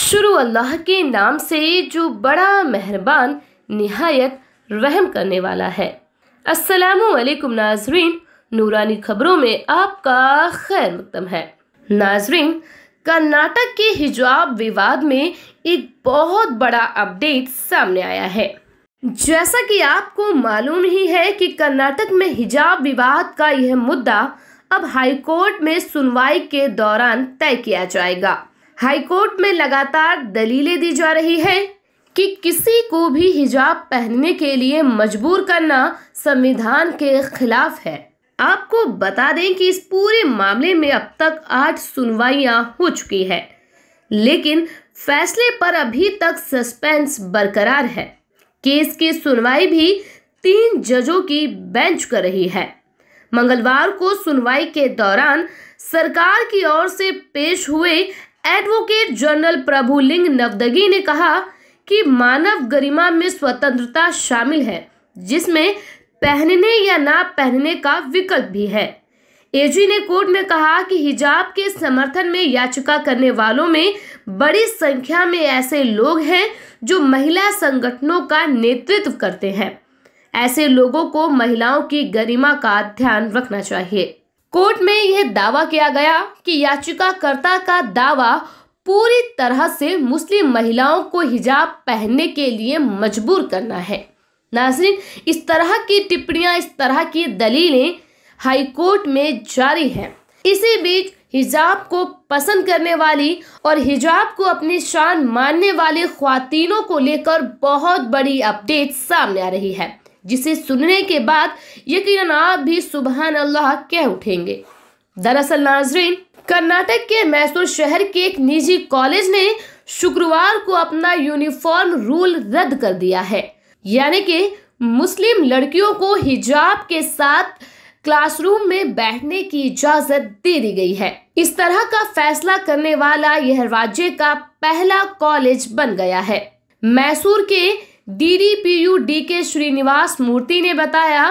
शुरू अल्लाह के नाम से जो बड़ा मेहरबान नहायत रहम करने वाला है वालेकुम नाजरीन नूरानी खबरों में आपका खैर मुकदम है नाजरीन कर्नाटक के हिजाब विवाद में एक बहुत बड़ा अपडेट सामने आया है जैसा कि आपको मालूम ही है कि कर्नाटक में हिजाब विवाद का यह मुद्दा अब हाईकोर्ट में सुनवाई के दौरान तय किया जाएगा हाईकोर्ट में लगातार दलीलें दी जा रही है कि किसी को भी हिजाब पहनने के लिए मजबूर करना संविधान के खिलाफ है आपको बता दें कि इस पूरे मामले में अब तक आठ सुनवाइयां हो चुकी है लेकिन फैसले पर अभी तक सस्पेंस बरकरार है केस की सुनवाई भी तीन जजों की बेंच कर रही है मंगलवार को सुनवाई के दौरान सरकार की ओर से पेश हुए एडवोकेट जनरल प्रभुलिंग नवदगी ने कहा कि मानव गरिमा में स्वतंत्रता शामिल है जिसमें पहनने या ना पहनने का विकल्प भी है एजी ने कोर्ट में कहा कि हिजाब के समर्थन में याचिका करने वालों में बड़ी संख्या में ऐसे लोग हैं जो महिला संगठनों का नेतृत्व करते हैं ऐसे लोगों को महिलाओं की गरिमा का ध्यान रखना चाहिए कोर्ट में यह दावा किया गया कि याचिकाकर्ता का दावा पूरी तरह से मुस्लिम महिलाओं को हिजाब पहनने के लिए मजबूर करना है नाजरीन इस तरह की टिप्पणियां इस तरह की दलीलें हाईकोर्ट में जारी हैं इसी बीच हिजाब को पसंद करने वाली और हिजाब को अपनी शान मानने वाली खातिनों को लेकर बहुत बड़ी अपडेट सामने आ रही है जिसे सुनने के बाद यकीनन आप भी सुबह अल्लाह कह उठेंगे दरअसल नाजरीन कर्नाटक के मैसूर शहर के एक निजी कॉलेज ने शुक्रवार को अपना यूनिफॉर्म रूल रद्द कर दिया है यानी कि मुस्लिम लड़कियों को हिजाब के साथ क्लासरूम में बैठने की इजाजत दे दी गई है इस तरह का फैसला करने वाला यह राज्य का पहला कॉलेज बन गया है मैसूर के डीडीपीयू डी के श्रीनिवास मूर्ति ने बताया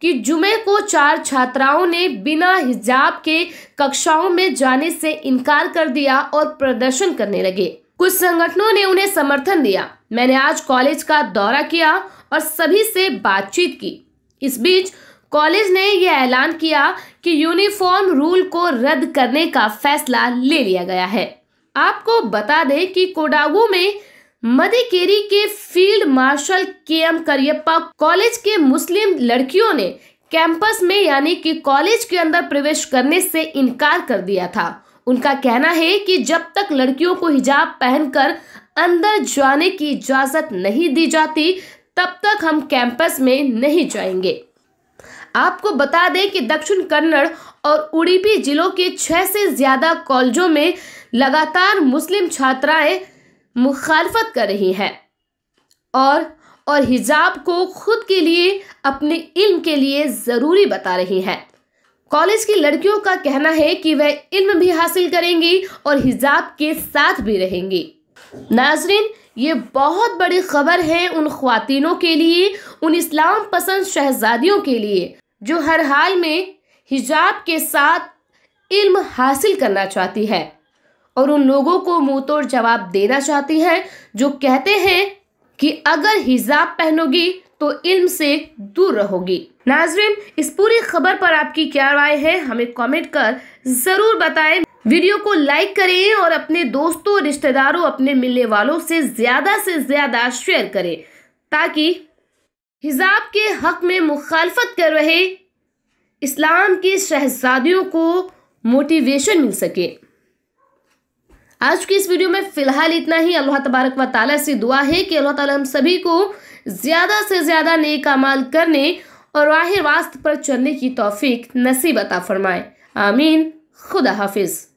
कि जुमे को चार छात्राओं ने बिना हिजाब के कक्षाओं में जाने से इनकार कर दिया और प्रदर्शन करने लगे कुछ संगठनों ने उन्हें समर्थन दिया मैंने आज कॉलेज का दौरा किया और सभी से बातचीत की इस बीच कॉलेज ने यह ऐलान किया कि यूनिफॉर्म रूल को रद्द करने का फैसला ले लिया गया है आपको बता दें कि कोडागू में मदिकेरी के field marshal K M Cariappa college के मुस्लिम लड़कियों ने कैंपस में यानी कि कॉलेज के अंदर प्रवेश करने से इनकार कर दिया था उनका कहना है कि जब तक लड़कियों को हिजाब पहनकर अंदर जाने की इजाज़त नहीं दी जाती तब तक हम कैंपस में नहीं जाएंगे आपको बता दें कि दक्षिण कन्नड़ और उड़ीपी जिलों के छह से ज़्यादा कॉलेजों में लगातार मुस्लिम छात्राएं मुखालफत कर रही हैं और और हिजाब को खुद के लिए अपने इल्म के लिए ज़रूरी बता रही हैं कॉलेज की लड़कियों का कहना है कि वह इल्म भी हासिल करेंगी और हिजाब के साथ भी रहेंगी नाजरीन ये बहुत बड़ी खबर है उन खातिनों के लिए उन इस्लाम पसंद शहजादियों के लिए जो हर हाल में हिजाब के साथ इल्म हासिल करना चाहती है और उन लोगों को मुंह तोड़ जवाब देना चाहती हैं जो कहते हैं कि अगर हिजाब पहनोगी तो इल्म से दूर रहोगी नाजरीन इस पूरी खबर पर आपकी क्या राय है हमें कमेंट कर ज़रूर बताएं वीडियो को लाइक करें और अपने दोस्तों रिश्तेदारों अपने मिलने वालों से ज़्यादा से ज़्यादा शेयर करें ताकि हिजाब के हक में मुखालफत कर रहे इस्लाम के शहजादियों को मोटिवेशन मिल सके आज की इस वीडियो में फिलहाल इतना ही अल्लाह तबारक व ताला से दुआ है कि अल्लाह ताला हम सभी को ज़्यादा से ज़्यादा नेक अमाल करने और राह रास्त पर चलने की तौफीक नसीब अता फरमाए आमीन खुदा हाफिज़